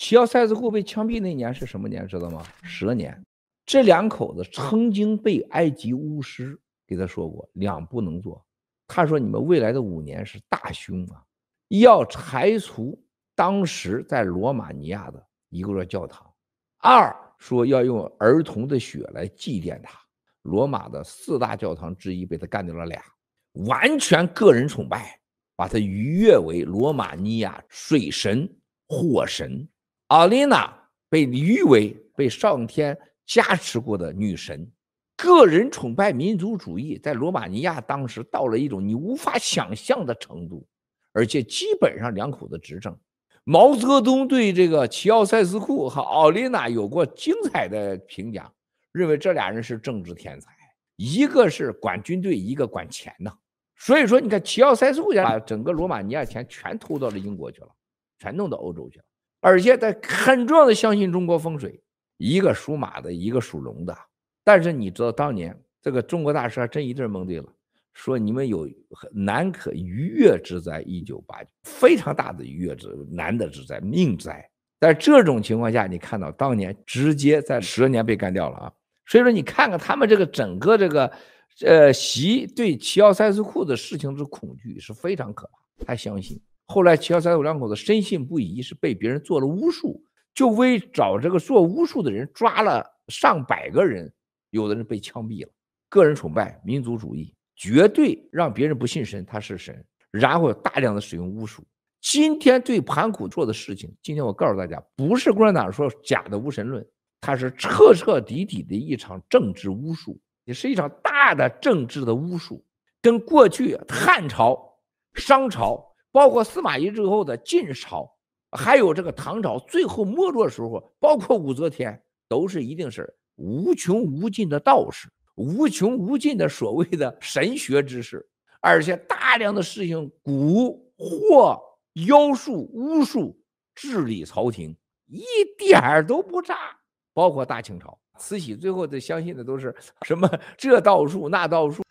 齐奥塞斯库被枪毙那年是什么年？知道吗？蛇年。这两口子曾经被埃及巫师给他说过两不能做。他说你们未来的五年是大凶啊，要拆除当时在罗马尼亚的一个个教堂。二说要用儿童的血来祭奠他。罗马的四大教堂之一被他干掉了俩，完全个人崇拜，把他逾越为罗马尼亚水神、火神。奥琳娜被誉为被上天加持过的女神，个人崇拜民族主义在罗马尼亚当时到了一种你无法想象的程度，而且基本上两口子执政。毛泽东对这个齐奥塞斯库和奥琳娜有过精彩的评价，认为这俩人是政治天才，一个是管军队，一个管钱呐。所以说，你看齐奥塞斯库把整个罗马尼亚钱全偷到了英国去了，全弄到欧洲去了。而且他很重要的相信中国风水，一个属马的，一个属龙的。但是你知道，当年这个中国大师还真一阵蒙对了，说你们有难可逾越之灾，一九八九非常大的逾越之难的之灾，命灾。但这种情况下，你看到当年直接在蛇年被干掉了啊。所以说，你看看他们这个整个这个，呃，习对七幺三四库的事情之恐惧是非常可怕，他相信。后来，七幺三五两口子深信不疑是被别人做了巫术，就为找这个做巫术的人，抓了上百个人，有的人被枪毙了。个人崇拜、民族主义，绝对让别人不信神，他是神。然后大量的使用巫术。今天对盘古做的事情，今天我告诉大家，不是共产党说假的无神论，它是彻彻底底的一场政治巫术，也是一场大的政治的巫术，跟过去汉朝、商朝。包括司马懿之后的晋朝，还有这个唐朝最后没落时候，包括武则天，都是一定是无穷无尽的道士，无穷无尽的所谓的神学知识，而且大量的事情，蛊惑、妖术、巫术治理朝廷，一点儿都不差。包括大清朝，慈禧最后的相信的都是什么 这道术那道术。